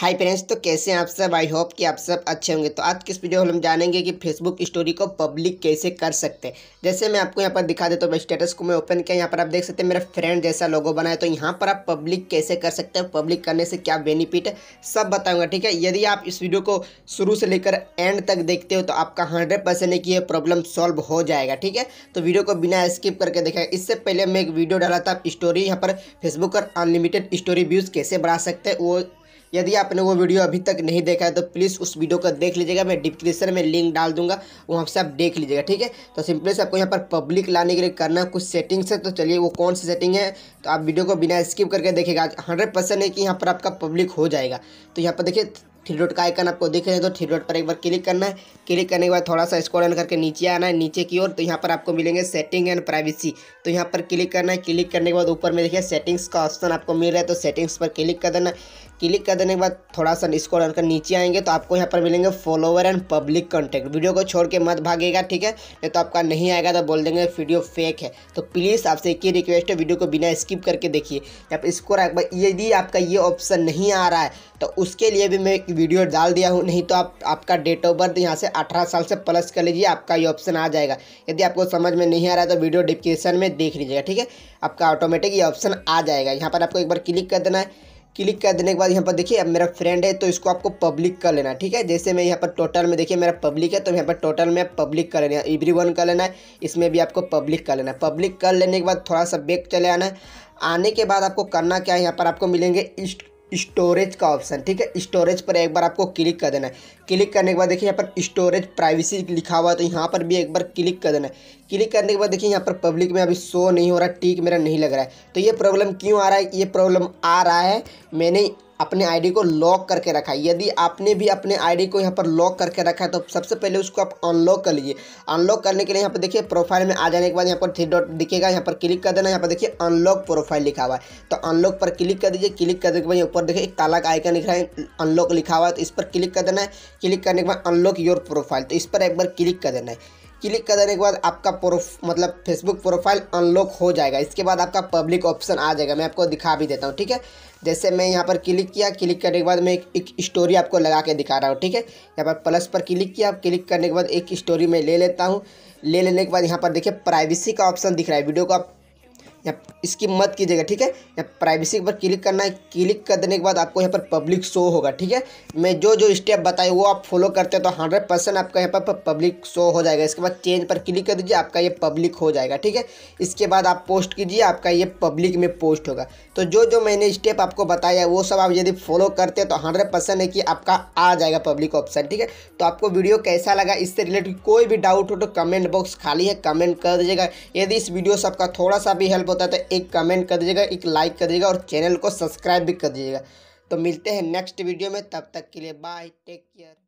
hi friends तो कैसे हैं आप सब आई होप कि आप सब अच्छे होंगे तो आज किस वीडियो में हम जानेंगे कि फेसबुक स्टोरी को पब्लिक कैसे कर सकते हैं जैसे मैं आपको यहाँ पर दिखा देता तो हूँ स्टेटस को मैं ओपन किया यहाँ पर आप देख सकते हैं मेरा फ्रेंड जैसा लोगो बना है तो यहाँ पर आप पब्लिक कैसे कर सकते हैं पब्लिक करने से क्या बेनिफिट है सब बताऊँगा ठीक है यदि आप इस वीडियो को शुरू से लेकर एंड तक देखते हो तो आपका हंड्रेड परसेंट कि यह प्रॉब्लम सॉल्व हो जाएगा ठीक है तो वीडियो को बिना स्किप करके देखा इससे पहले मैं एक वीडियो डाला था स्टोरी यहाँ पर फेसबुक पर अनलिमिटेड स्टोरी व्यूज़ कैसे बढ़ा सकते हैं वो यदि आपने वो वीडियो अभी तक नहीं देखा है तो प्लीज़ उस वीडियो को देख लीजिएगा मैं डिस्क्रिप्शन में लिंक डाल दूंगा वहाँ से आप देख लीजिएगा ठीक है तो सिंपली से आपको यहाँ पर पब्लिक लाने के लिए करना कुछ सेटिंग्स है तो चलिए वो कौन सी सेटिंग है तो आप वीडियो को बिना स्किप करके देखेगा हंड्रेड परसेंट है कि यहाँ पर आपका पब्लिक हो जाएगा तो यहाँ पर देखिए थ्री डॉट का आइकन आपको देख रहे हैं तो थ्री डॉट पर एक बार क्लिक करना है क्लिक करने के बाद थोड़ा सा स्क्रॉल डाउन करके नीचे आना है नीचे की ओर तो यहाँ पर आपको मिलेंगे सेटिंग एंड प्राइवेसी तो यहाँ पर क्लिक करना है क्लिक करने के बाद ऊपर में देखिए सेटिंग्स का ऑप्शन आपको मिल रहा है तो सेटिंग्स पर क्लिक कर देना क्लिक कर देने के बाद थोड़ा सा इसको रन कर नीचे आएंगे तो आपको यहाँ पर मिलेंगे follower and public contact video को छोड़ के मत भागेगा ठीक है नहीं तो आपका नहीं आएगा तो बोल देंगे वीडियो फेक है तो प्लीज़ आपसे एक ही रिक्वेस्ट है वीडियो को बिना स्किप करके देखिए या फिर स्कोर यदि आपका ये ऑप्शन नहीं आ रहा है तो उसके लिए भी मैं एक वीडियो डाल दिया हूँ नहीं तो आप आपका डेट ऑफ बर्थ यहाँ से अठारह साल से प्लस कर लीजिए आपका ये ऑप्शन आ जाएगा यदि आपको समझ में नहीं आ रहा है तो वीडियो डिस्क्रिप्शन में देख लीजिएगा ठीक है आपका ऑटोमेटिक ये ऑप्शन आ जाएगा यहाँ पर आपको एक बार क्लिक कर देना है क्लिक कर देने के बाद यहाँ पर देखिए अब मेरा फ्रेंड है तो इसको आपको पब्लिक कर लेना है ठीक है जैसे मैं यहाँ पर टोटल में देखिए मेरा पब्लिक है तो यहाँ पर टोटल में पब्लिक कर लेना है एवरी वन कर लेना है इसमें भी आपको पब्लिक कर लेना है पब्लिक कर लेने के बाद थोड़ा सा बैक चले आना है आने के बाद आपको करना क्या है यहाँ पर आपको मिलेंगे इस्ट स्टोरेज का ऑप्शन ठीक है स्टोरेज पर एक बार आपको क्लिक कर देना है क्लिक करने के बाद देखिए यहाँ पर स्टोरेज प्राइवेसी लिखा हुआ है तो यहाँ पर भी एक बार क्लिक कर देना है क्लिक करने के बाद देखिए यहाँ पर पब्लिक में अभी शो नहीं हो रहा टीक मेरा नहीं लग रहा है तो ये प्रॉब्लम क्यों आ रहा है ये प्रॉब्लम आ रहा है मैंने अपने आईडी को लॉक करके रखा है यदि आपने भी अपने आईडी को यहाँ पर लॉक करके रखा है तो सबसे पहले उसको आप अनलॉक कर लीजिए अनलॉक करने के लिए यहाँ पर देखिए प्रोफाइल में आ जाने के बाद यहाँ पर थ्री डॉट दिखेगा यहाँ पर क्लिक कर देना यहाँ पर देखिए अनलॉक प्रोफाइल लिखा हुआ है तो अनलॉक पर क्लिक कर दीजिए क्लिक करने के बाद यहाँ ऊपर देखिए काला का आइकन लिख रहा है अनलॉक लिखा हुआ है तो इस पर क्लिक कर देना है क्लिक करने के बाद अनलॉक योर प्रोफाइल तो इस पर एक बार क्लिक कर देना है क्लिक कर देने के बाद आपका मतलब फेसबुक प्रोफाइल अनलॉक हो जाएगा इसके बाद आपका पब्लिक ऑप्शन आ जाएगा मैं आपको दिखा भी देता हूँ ठीक है जैसे मैं यहाँ पर क्लिक किया क्लिक करने के बाद मैं एक, एक स्टोरी आपको लगा के दिखा रहा हूँ ठीक है यहाँ पर प्लस पर क्लिक किया क्लिक करने के बाद एक स्टोरी मैं ले लेता हूँ ले लेने के बाद यहाँ पर देखिए प्राइवेसी का ऑप्शन दिख रहा है वीडियो को आप या इसकी मत कीजिएगा ठीक है या प्राइवेसी पर क्लिक करना है क्लिक कर देने के बाद आपको यहाँ पर पब्लिक शो होगा ठीक है मैं जो जो स्टेप बताए वो आप फॉलो करते हैं तो हंड्रेड परसेंट आपका यहाँ पर पब्लिक शो हो जाएगा इसके बाद चेंज पर क्लिक कर दीजिए आपका ये पब्लिक हो जाएगा ठीक है इसके बाद आप पोस्ट कीजिए आपका ये पब्लिक में पोस्ट होगा तो जो जो मैंने स्टेप आपको बताया वो सब आप यदि फॉलो करते हैं तो हंड्रेड परसेंट है कि आपका आ जाएगा पब्लिक ऑप्शन ठीक है तो आपको वीडियो कैसा लगा इससे रिलेटेड कोई भी डाउट हो तो कमेंट बॉक्स खाली है कमेंट कर दीजिएगा यदि इस वीडियो से आपका थोड़ा सा भी हेल्प होता है तो एक कमेंट कर दीजिएगा एक लाइक कर दीजिएगा और चैनल को सब्सक्राइब भी कर दीजिएगा तो मिलते हैं नेक्स्ट वीडियो में तब तक के लिए बाय टेक केयर